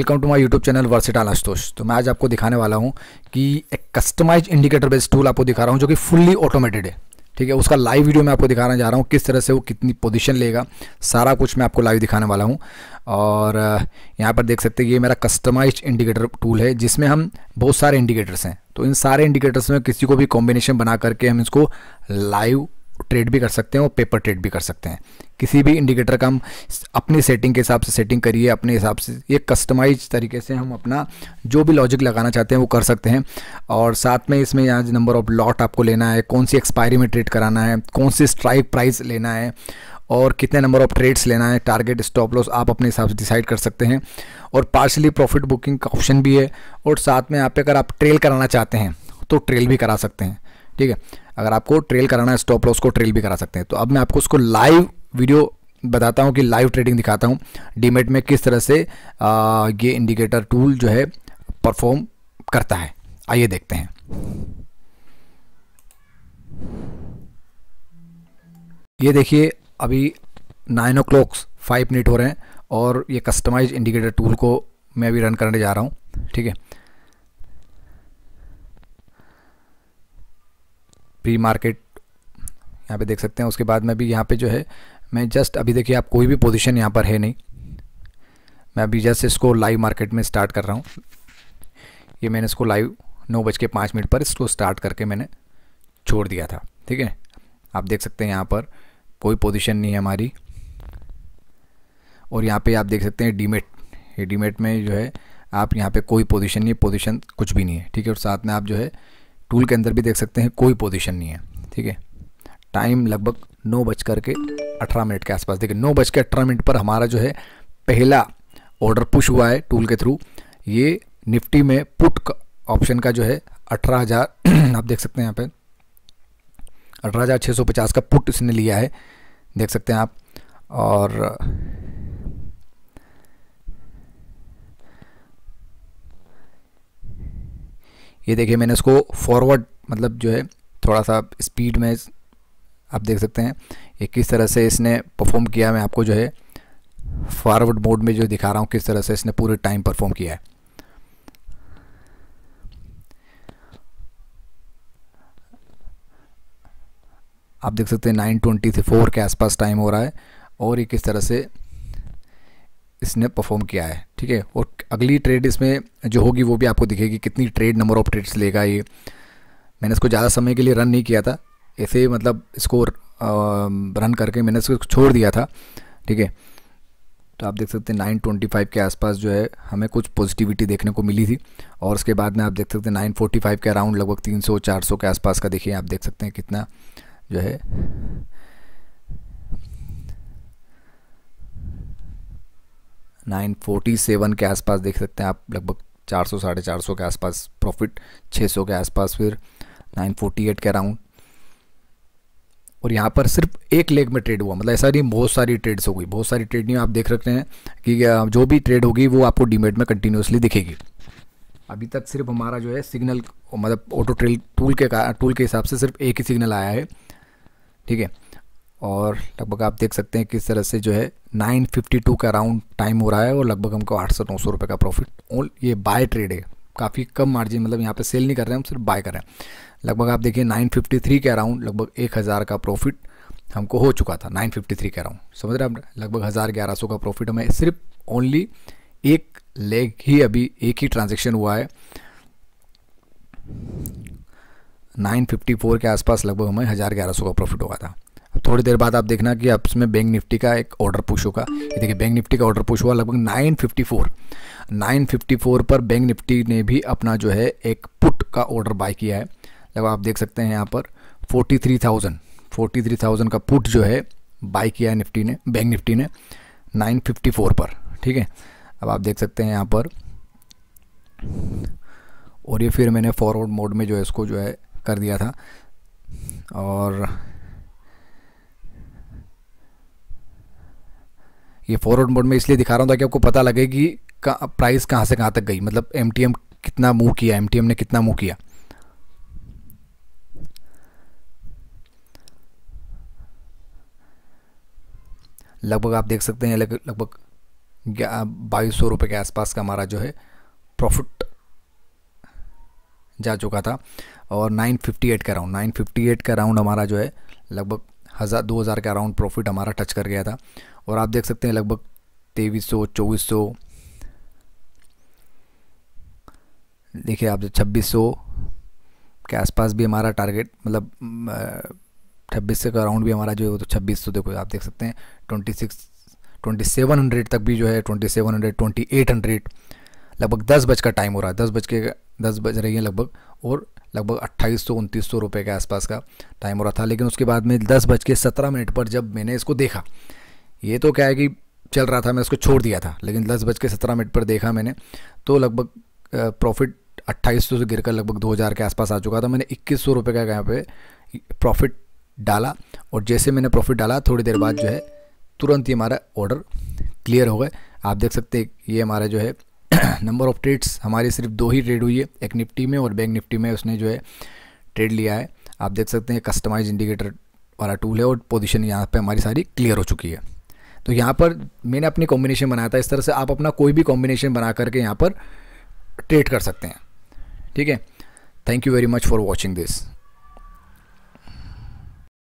welcome to my YouTube channel versatile Ashutosh तो मैं आज आपको दिखाने वाला हूँ कि एक कस्टमाइज इंडिकेटर बेस्ड टूल आपको दिखा रहा हूँ जो कि फुल्ली ऑटोमेटेड है ठीक है उसका लाइव वीडियो मैं आपको दिखाने जा रहा हूँ किस तरह से वो कितनी पोजीशन लेगा सारा कुछ मैं आपको लाइव दिखाने वाला हूँ और यहाँ पर देख सकते हैं ये मेरा कस्टमाइज इंडिकेटर टूल है जिसमें हम बहुत सारे इंडिकेटर्स हैं तो इन सारे इंडिकेटर्स में किसी को भी कॉम्बिनेशन बना करके हम इसको लाइव ट्रेड भी कर सकते हैं और पेपर ट्रेड भी कर सकते हैं किसी भी इंडिकेटर का हम अपनी सेटिंग के हिसाब से सेटिंग करिए अपने हिसाब से ये कस्टमाइज तरीके से हम अपना जो भी लॉजिक लगाना चाहते हैं वो कर सकते हैं और साथ में इसमें यहाँ नंबर ऑफ लॉट आपको लेना है कौन सी एक्सपायरी में ट्रेड कराना है कौन सी स्ट्राइक प्राइस लेना है और कितने नंबर ऑफ ट्रेड्स लेना है टारगेट स्टॉप लॉस आप अपने हिसाब से डिसाइड कर सकते हैं और पार्शली प्रॉफिट बुकिंग का ऑप्शन भी है और साथ में यहाँ पे अगर आप ट्रेल कराना चाहते हैं तो ट्रेल भी करा सकते हैं ठीक है अगर आपको ट्रेल कराना है स्टॉप लॉस को ट्रेल भी करा सकते हैं तो अब मैं आपको उसको लाइव वीडियो बताता हूँ कि लाइव ट्रेडिंग दिखाता हूँ डीमेट में किस तरह से आ, ये इंडिकेटर टूल जो है परफॉर्म करता है आइए देखते हैं ये देखिए अभी nine o'clock five minute हो रहे हैं और ये कस्टमाइज इंडिकेटर टूल को मैं अभी रन करने जा रहा हूँ ठीक है प्री मार्केट यहाँ पे देख सकते हैं उसके बाद में भी यहाँ पे जो है मैं जस्ट अभी देखिए आप कोई भी पोजीशन यहाँ पर है नहीं मैं अभी जस्ट इसको लाइव मार्केट में स्टार्ट कर रहा हूँ ये मैंने इसको लाइव नौ बज के पाँच मिनट पर इसको स्टार्ट करके मैंने छोड़ दिया था ठीक है आप देख सकते हैं यहाँ पर कोई पोजिशन नहीं है हमारी और यहाँ पर आप देख सकते हैं डीमेट ये डीमेट में जो है आप यहाँ पे कोई पोजीशन नहीं पोजीशन कुछ भी नहीं है ठीक है और साथ में आप जो है टूल के अंदर भी देख सकते हैं कोई पोजीशन नहीं है ठीक है टाइम लगभग नौ बज के अठारह मिनट के आसपास देखिए नौ बज के अठारह मिनट पर हमारा जो है पहला ऑर्डर पुश हुआ है टूल के थ्रू ये निफ्टी में पुट ऑप्शन का जो है अठारह हज़ार आप देख सकते हैं यहाँ पे अठारह हज़ार छः सौ पचास का पुट इसने लिया है देख सकते हैं आप और ये देखिए मैंने इसको फॉरवर्ड मतलब जो है थोड़ा सा स्पीड में आप देख सकते हैं ये किस तरह से इसने परफॉर्म किया मैं आपको जो है फॉरवर्ड मोड में जो दिखा रहा हूँ किस तरह से इसने पूरे टाइम परफॉर्म किया है आप देख सकते हैं नाइन ट्वेंटी से फोर के आसपास टाइम हो रहा है और ये किस तरह से इसने परफॉर्म किया है ठीक है और अगली ट्रेड इसमें जो होगी वो भी आपको दिखेगी कितनी ट्रेड नंबर ऑफ ट्रेड्स लेगा ये मैंने इसको ज़्यादा समय के लिए रन नहीं किया था ऐसे मतलब इसको रन करके मैंने इसको छोड़ दिया था ठीक है तो आप देख सकते हैं नाइन ट्वेंटी फाइव के आसपास जो है हमें कुछ पॉजिटिविटी देखने को मिली थी और उसके बाद में आप देख सकते हैं नाइन फोर्टी फाइव के अराउंड लगभग तीन सौ चार सौ के आसपास का देखिए आप देख सकते हैं कितना जो है 947 के आसपास देख सकते हैं आप लगभग 400 साढ़े चार के आसपास प्रॉफिट 600 के आसपास फिर 948 के अराउंड और यहाँ पर सिर्फ एक लेग में ट्रेड हुआ मतलब ऐसा नहीं बहुत सारी ट्रेड्स हो गई बहुत सारी ट्रेड नहीं आप देख रखते हैं कि जो भी ट्रेड होगी वो आपको डीमेट में कंटिन्यूसली दिखेगी अभी तक सिर्फ हमारा जो है सिग्नल मतलब ऑटो ट्रेल टूल के टूल के हिसाब से सिर्फ एक ही सिग्नल आया है ठीक है और लगभग आप देख सकते हैं किस तरह से जो है 952 का अराउंड टाइम हो रहा है और लगभग हमको आठ सौ नौ सौ रुपये का प्रॉफिट ओन ये बाय ट्रेड है काफ़ी कम मार्जिन मतलब यहाँ पे सेल नहीं कर रहे हैं हम सिर्फ बाय कर रहे हैं लगभग आप देखिए 953 के अराउंड लगभग एक हज़ार का प्रॉफिट हमको हो चुका था 953 के अराउंड समझ रहे हैं आप लगभग हज़ार ग्यारह सौ का प्रॉफिट हमें सिर्फ ओनली एक लेग ही अभी एक ही ट्रांजेक्शन हुआ है 954 के आसपास लगभग हमें हज़ार ग्यारह सौ का प्रॉफिट हुआ था अब थोड़ी देर बाद आप देखना कि अब इसमें बैंक निफ्टी का एक ऑर्डर पुश होगा ये देखिए बैंक निफ्टी का ऑर्डर पुश हुआ लगभग 954 954 पर बैंक निफ्टी ने भी अपना जो है एक पुट का ऑर्डर बाय किया है जब आप देख सकते हैं यहाँ पर 43,000 43,000 का पुट जो है बाय किया है निफ्टी ने बैंक निफ्टी ने नाइन पर ठीक है अब आप देख सकते हैं यहाँ पर और ये फिर मैंने फॉरवर्ड मोड में जो है इसको जो है कर दिया था और ये फॉरवर्ड मोड में इसलिए दिखा रहा हूँ ताकि आपको पता लगे कि प्राइस कहाँ से कहाँ तक गई मतलब एम कितना मूव किया एम ने कितना मूव किया लगभग आप देख सकते हैं लगभग बाईस सौ रुपये के आसपास का हमारा जो है प्रॉफिट जा चुका था और 958 का राउंड 958 का राउंड हमारा जो है लगभग हज़ार दो हज़ार के अराउंड प्रॉफिट हमारा टच कर गया था और आप देख सकते हैं लगभग तेईस सौ चौबीस सौ देखिए आप छब्बीस सौ के आसपास भी हमारा टारगेट मतलब छब्बीस सौ का अराउंड भी हमारा जो है तो छब्बीस सौ देखो आप देख सकते हैं twenty six twenty seven hundred तक भी जो है twenty seven hundred twenty eight hundred लगभग दस बज का टाइम हो रहा है दस बज के दस बज रही है लगभग और लगभग अट्ठाईस सौ उनतीस सौ रुपये के आसपास का टाइम हो रहा था लेकिन उसके बाद में दस बज के सत्रह मिनट पर जब मैंने इसको देखा ये तो क्या है कि चल रहा था मैं उसको छोड़ दिया था लेकिन दस बज के सत्रह मिनट पर देखा मैंने तो लगभग प्रॉफिट अट्ठाईस सौ से गिर कर लगभग दो हज़ार के आसपास आ चुका था मैंने इक्कीस सौ रुपये का यहाँ पे प्रॉफिट डाला और जैसे मैंने प्रॉफिट डाला थोड़ी देर बाद जो है तुरंत ही हमारा ऑर्डर क्लियर हो गए आप देख सकते हैं ये हमारा जो है नंबर ऑफ ट्रेड्स हमारी सिर्फ दो ही ट्रेड हुई है एक निफ्टी में और बैंक निफ्टी में उसने जो है ट्रेड लिया है आप देख सकते हैं कस्टमाइज इंडिकेटर वाला टूल है और पोजिशन यहाँ पर हमारी सारी क्लियर हो चुकी है तो यहाँ पर मैंने अपनी कॉम्बिनेशन बनाया था इस तरह से आप अपना कोई भी कॉम्बिनेशन बना करके यहाँ पर ट्रेड कर सकते हैं ठीक है thank you very much for watching this